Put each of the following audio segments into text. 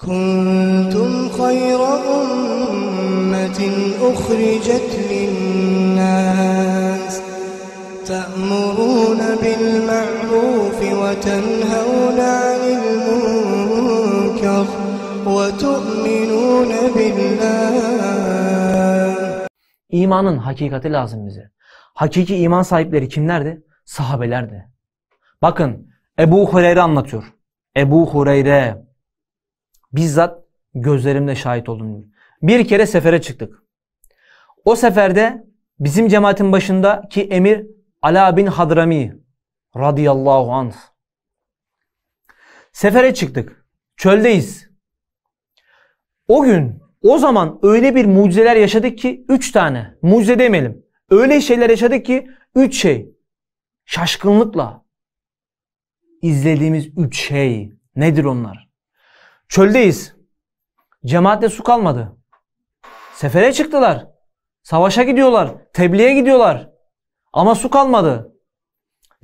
كنتم خير أمة أخرجت للناس تأمرون بالمعروف وتنهون عن المنكر وتؤمنون بالله İmanın hakikati lazım bize. Hakiki iman sahipleri kimlerdi? Sahabelerdi. Bakın Ebu Hureyre anlatıyor. Ebu Hureyre Bizzat gözlerimle şahit oldum Bir kere sefere çıktık. O seferde bizim cemaatin başındaki emir Ala bin Hadrami radıyallahu anh. Sefere çıktık. Çöldeyiz. O gün, o zaman öyle bir mucizeler yaşadık ki üç tane. Mucize demeyelim. Öyle şeyler yaşadık ki üç şey. Şaşkınlıkla izlediğimiz üç şey. Nedir onlar? Çöldeyiz. Cemaatle su kalmadı. Sefere çıktılar. Savaşa gidiyorlar. Tebliğe gidiyorlar. Ama su kalmadı.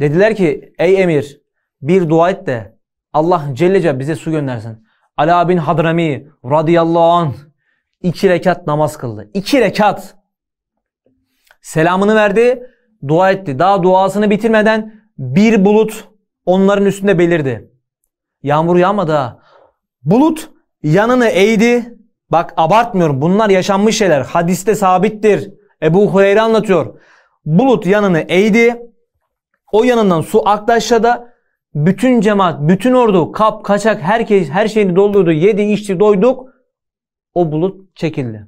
Dediler ki ey emir bir dua et de Allah Cellece bize su göndersin. Ala bin Hadrami radıyallahu an iki rekat namaz kıldı. İki rekat. Selamını verdi, dua etti. Daha duasını bitirmeden bir bulut onların üstünde belirdi. Yağmur yağmadı ha. Bulut yanını eğdi. Bak abartmıyorum bunlar yaşanmış şeyler. Hadiste sabittir. Ebu Hureyre anlatıyor. Bulut yanını eğdi. O yanından su aktaşla da bütün cemaat, bütün ordu, kap, kaçak, herkes, her şeyini doldurdu. Yedi, içti, doyduk. O bulut çekildi.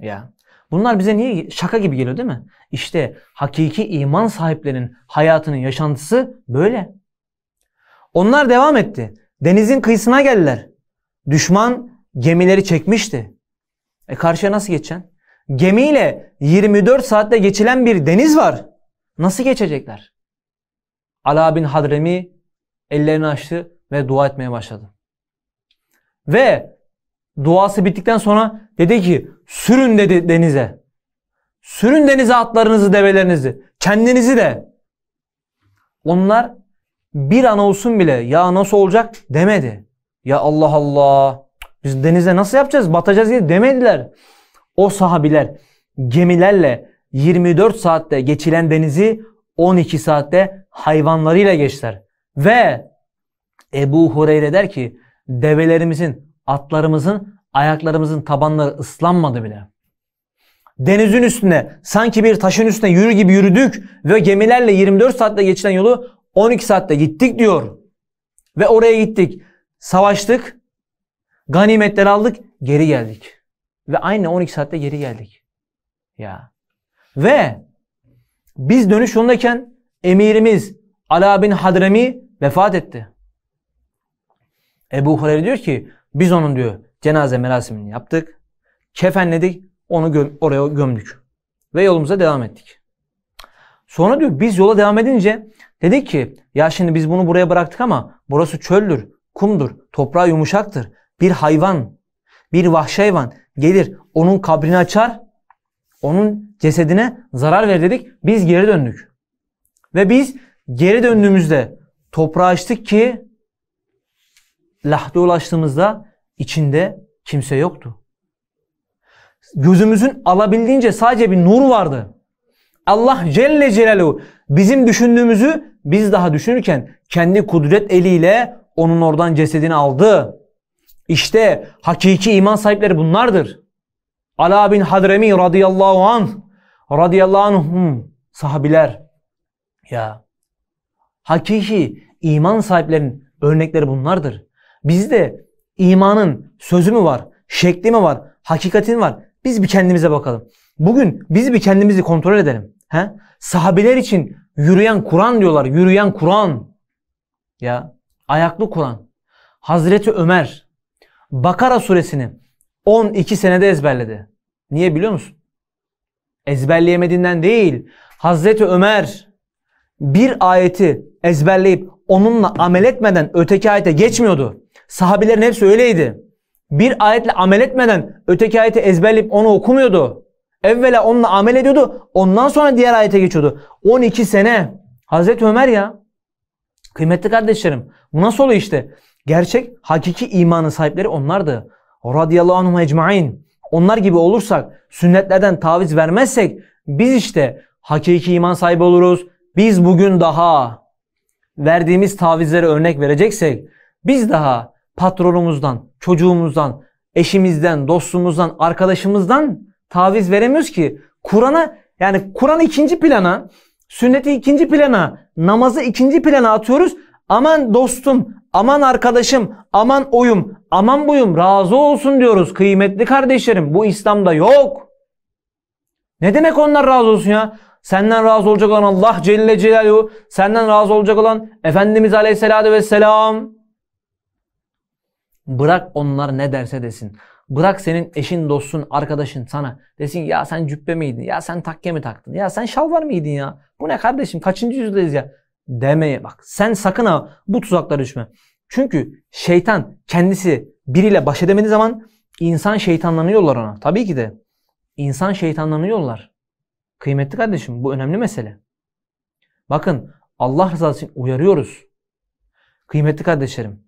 Ya. Bunlar bize niye şaka gibi geliyor değil mi? İşte hakiki iman sahiplerinin hayatının yaşantısı böyle. Onlar devam etti. Denizin kıyısına geldiler. Düşman gemileri çekmişti. E karşıya nasıl geçen? Gemiyle 24 saatte geçilen bir deniz var. Nasıl geçecekler? Ala bin Hadremi ellerini açtı ve dua etmeye başladı. Ve duası bittikten sonra dedi ki sürün dedi denize. Sürün denize atlarınızı, develerinizi, kendinizi de. Onlar bir an olsun bile ya nasıl olacak demedi. Ya Allah Allah biz denize nasıl yapacağız batacağız diye demediler. O sahabiler gemilerle 24 saatte geçilen denizi 12 saatte hayvanlarıyla geçtiler. Ve Ebu Hureyre der ki develerimizin, atlarımızın, ayaklarımızın tabanları ıslanmadı bile. Denizin üstünde sanki bir taşın üstünde yürü gibi yürüdük ve gemilerle 24 saatte geçilen yolu 12 saatte gittik diyor. Ve oraya gittik. Savaştık. Ganimetler aldık. Geri geldik. Ve aynı 12 saatte geri geldik. Ya. Ve biz dönüş yolundayken emirimiz Ala bin Hadremi vefat etti. Ebu Hureyre diyor ki biz onun diyor cenaze merasimini yaptık. Kefenledik. Onu göm oraya gömdük. Ve yolumuza devam ettik. Sonra diyor biz yola devam edince Dedik ki ya şimdi biz bunu buraya bıraktık ama burası çöldür, kumdur, toprağı yumuşaktır. Bir hayvan, bir vahşi hayvan gelir onun kabrini açar, onun cesedine zarar ver dedik. Biz geri döndük. Ve biz geri döndüğümüzde toprağı açtık ki lahde ulaştığımızda içinde kimse yoktu. Gözümüzün alabildiğince sadece bir nur vardı. Allah Celle Celaluhu bizim düşündüğümüzü biz daha düşünürken kendi kudret eliyle onun oradan cesedini aldı. İşte hakiki iman sahipleri bunlardır. Ala bin Hadremi radıyallahu an radıyallahu anhum sahabiler. Ya hakiki iman sahiplerinin örnekleri bunlardır. Bizde imanın sözü mü var, şekli mi var, hakikatin var. Biz bir kendimize bakalım. Bugün biz bir kendimizi kontrol edelim. He? Sahabeler için yürüyen Kur'an diyorlar. Yürüyen Kur'an. Ya ayaklı Kur'an. Hazreti Ömer Bakara suresini 12 senede ezberledi. Niye biliyor musun? Ezberleyemediğinden değil. Hazreti Ömer bir ayeti ezberleyip onunla amel etmeden öteki ayete geçmiyordu. Sahabilerin hepsi öyleydi. Bir ayetle amel etmeden öteki ayeti ezberleyip onu okumuyordu. Evvela onunla amel ediyordu. Ondan sonra diğer ayete geçiyordu. 12 sene. Hazreti Ömer ya. Kıymetli kardeşlerim. Bu nasıl oluyor işte? Gerçek hakiki imanın sahipleri onlardı. Radiyallahu anhum ecmain. Onlar gibi olursak, sünnetlerden taviz vermezsek biz işte hakiki iman sahibi oluruz. Biz bugün daha verdiğimiz tavizlere örnek vereceksek biz daha patronumuzdan, çocuğumuzdan, eşimizden, dostumuzdan, arkadaşımızdan taviz veremiyoruz ki. Kur'an'a yani Kur'an ikinci plana, sünneti ikinci plana, namazı ikinci plana atıyoruz. Aman dostum, aman arkadaşım, aman oyum, aman buyum razı olsun diyoruz kıymetli kardeşlerim. Bu İslam'da yok. Ne demek onlar razı olsun ya? Senden razı olacak olan Allah Celle Celaluhu, senden razı olacak olan Efendimiz Aleyhisselatü Vesselam. Bırak onlar ne derse desin. Bırak senin eşin, dostun, arkadaşın sana desin ya sen cübbe miydin? Ya sen takke mi taktın? Ya sen şalvar mıydın ya? Bu ne kardeşim? Kaçıncı yüzyıldayız ya? Demeye bak. Sen sakın ha bu tuzaklara düşme. Çünkü şeytan kendisi biriyle baş edemediği zaman insan şeytanlanıyorlar yollar ona. Tabii ki de. İnsan şeytanlanıyorlar Kıymetli kardeşim bu önemli mesele. Bakın Allah rızası için uyarıyoruz. Kıymetli kardeşlerim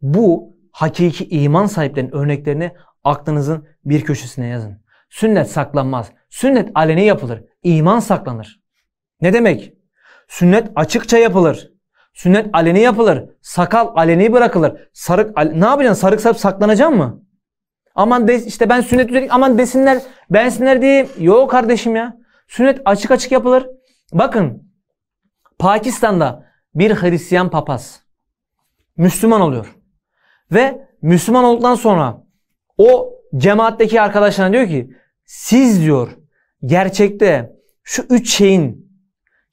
bu hakiki iman sahiplerinin örneklerini aklınızın bir köşesine yazın. Sünnet saklanmaz. Sünnet aleni yapılır. İman saklanır. Ne demek? Sünnet açıkça yapılır. Sünnet aleni yapılır. Sakal aleni bırakılır. Sarık ne yapacaksın? Sarık sarıp saklanacak mı? Aman de, işte ben sünnet üzerine aman desinler bensinler diye. Yok kardeşim ya. Sünnet açık açık yapılır. Bakın Pakistan'da bir Hristiyan papaz Müslüman oluyor. Ve Müslüman olduktan sonra o cemaatteki arkadaşlarına diyor ki siz diyor gerçekte şu üç şeyin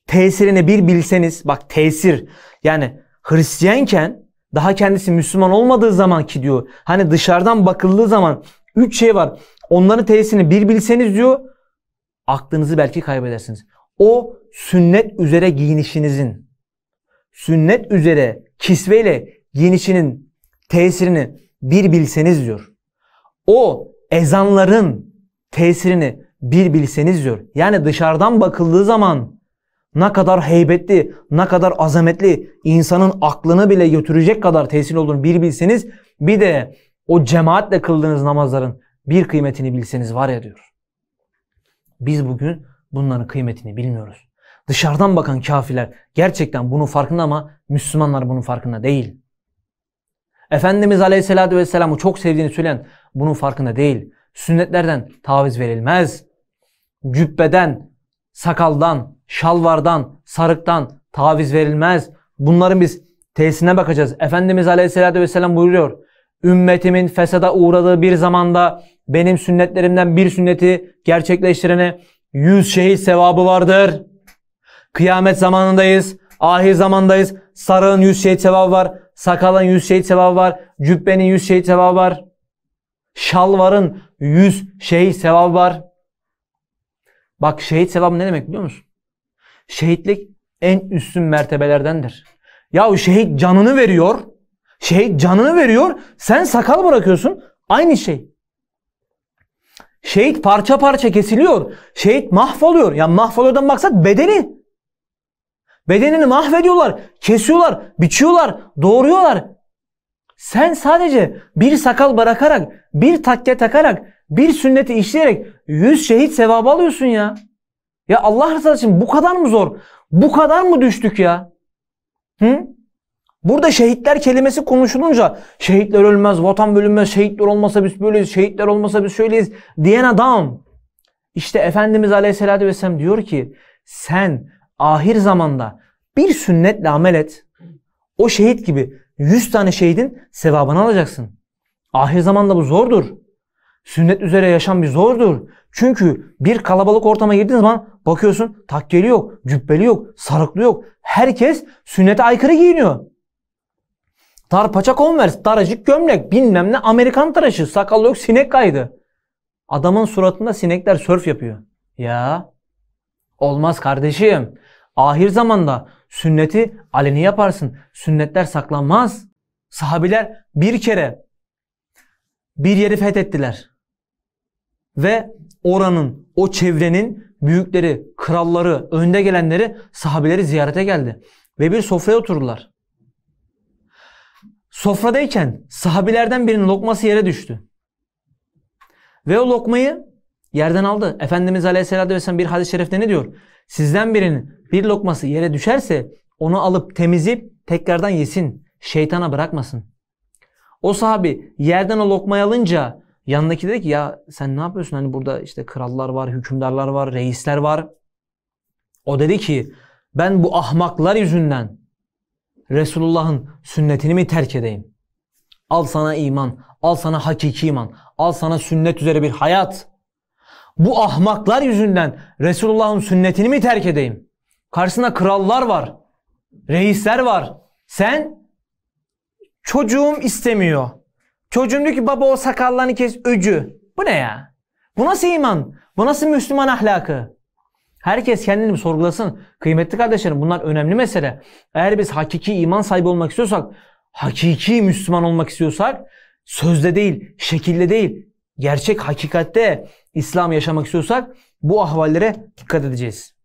tesirini bir bilseniz bak tesir yani Hristiyanken daha kendisi Müslüman olmadığı zaman ki diyor hani dışarıdan bakıldığı zaman üç şey var onların tesirini bir bilseniz diyor aklınızı belki kaybedersiniz. O sünnet üzere giyinişinizin sünnet üzere kisveyle giyinişinin tesirini bir bilseniz diyor. O ezanların tesirini bir bilseniz diyor. Yani dışarıdan bakıldığı zaman ne kadar heybetli, ne kadar azametli, insanın aklını bile götürecek kadar tesir olduğunu bir bilseniz, bir de o cemaatle kıldığınız namazların bir kıymetini bilseniz var ya diyor. Biz bugün bunların kıymetini bilmiyoruz. Dışarıdan bakan kafirler gerçekten bunun farkında ama Müslümanlar bunun farkında değil. Efendimiz Aleyhisselatü Vesselam'ı çok sevdiğini söyleyen bunun farkında değil. Sünnetlerden taviz verilmez. Cübbeden, sakaldan, şalvardan, sarıktan taviz verilmez. Bunların biz tesine bakacağız. Efendimiz Aleyhisselatü Vesselam buyuruyor. Ümmetimin fesada uğradığı bir zamanda benim sünnetlerimden bir sünneti gerçekleştirene yüz şehit sevabı vardır. Kıyamet zamanındayız. Ahir zamandayız. Sarığın 100 şehit sevabı var. Sakalın 100 şehit sevabı var. Cübbenin 100 şehit sevabı var. Şalvarın 100 şehit sevabı var. Bak şehit sevabı ne demek biliyor musun? Şehitlik en üstün mertebelerdendir. Ya şehit canını veriyor. Şehit canını veriyor. Sen sakal bırakıyorsun. Aynı şey. Şehit parça parça kesiliyor. Şehit mahvoluyor. Ya yani mahvoluyordan maksat bedeni. Bedenini mahvediyorlar, kesiyorlar, biçiyorlar, doğuruyorlar. Sen sadece bir sakal bırakarak, bir takke takarak, bir sünneti işleyerek yüz şehit sevabı alıyorsun ya. Ya Allah rızası için bu kadar mı zor? Bu kadar mı düştük ya? Hı? Burada şehitler kelimesi konuşulunca şehitler ölmez, vatan bölünmez, şehitler olmasa biz böyleyiz, şehitler olmasa biz şöyleyiz diyen adam. işte Efendimiz Aleyhisselatü Vesselam diyor ki sen ahir zamanda bir sünnetle amel et. O şehit gibi 100 tane şehidin sevabını alacaksın. Ahir zamanda bu zordur. Sünnet üzere yaşam bir zordur. Çünkü bir kalabalık ortama girdiğin zaman bakıyorsun takkeli yok, cübbeli yok, sarıklı yok. Herkes sünnete aykırı giyiniyor. Dar paça konvers, daracık gömlek, bilmem ne Amerikan tıraşı, sakal yok, sinek kaydı. Adamın suratında sinekler sörf yapıyor. Ya Olmaz kardeşim. Ahir zamanda sünneti aleni yaparsın. Sünnetler saklanmaz. Sahabiler bir kere bir yeri fethettiler. Ve oranın, o çevrenin büyükleri, kralları, önde gelenleri sahabileri ziyarete geldi. Ve bir sofraya otururlar. Sofradayken sahabilerden birinin lokması yere düştü. Ve o lokmayı yerden aldı. Efendimiz Aleyhisselatü Vesselam bir hadis-i şerifte ne diyor? Sizden birinin bir lokması yere düşerse onu alıp temizip tekrardan yesin. Şeytana bırakmasın. O sahabi yerden o lokmayı alınca yanındaki dedi ki ya sen ne yapıyorsun? Hani burada işte krallar var, hükümdarlar var, reisler var. O dedi ki ben bu ahmaklar yüzünden Resulullah'ın sünnetini mi terk edeyim? Al sana iman, al sana hakiki iman, al sana sünnet üzere bir hayat bu ahmaklar yüzünden Resulullah'ın sünnetini mi terk edeyim? Karşısında krallar var. Reisler var. Sen çocuğum istemiyor. Çocuğum diyor ki baba o sakallarını kes öcü. Bu ne ya? Bu nasıl iman? Bu nasıl Müslüman ahlakı? Herkes kendini sorgulasın. Kıymetli kardeşlerim bunlar önemli mesele. Eğer biz hakiki iman sahibi olmak istiyorsak, hakiki Müslüman olmak istiyorsak sözde değil, şekilde değil, gerçek hakikatte İslam yaşamak istiyorsak bu ahvallere dikkat edeceğiz.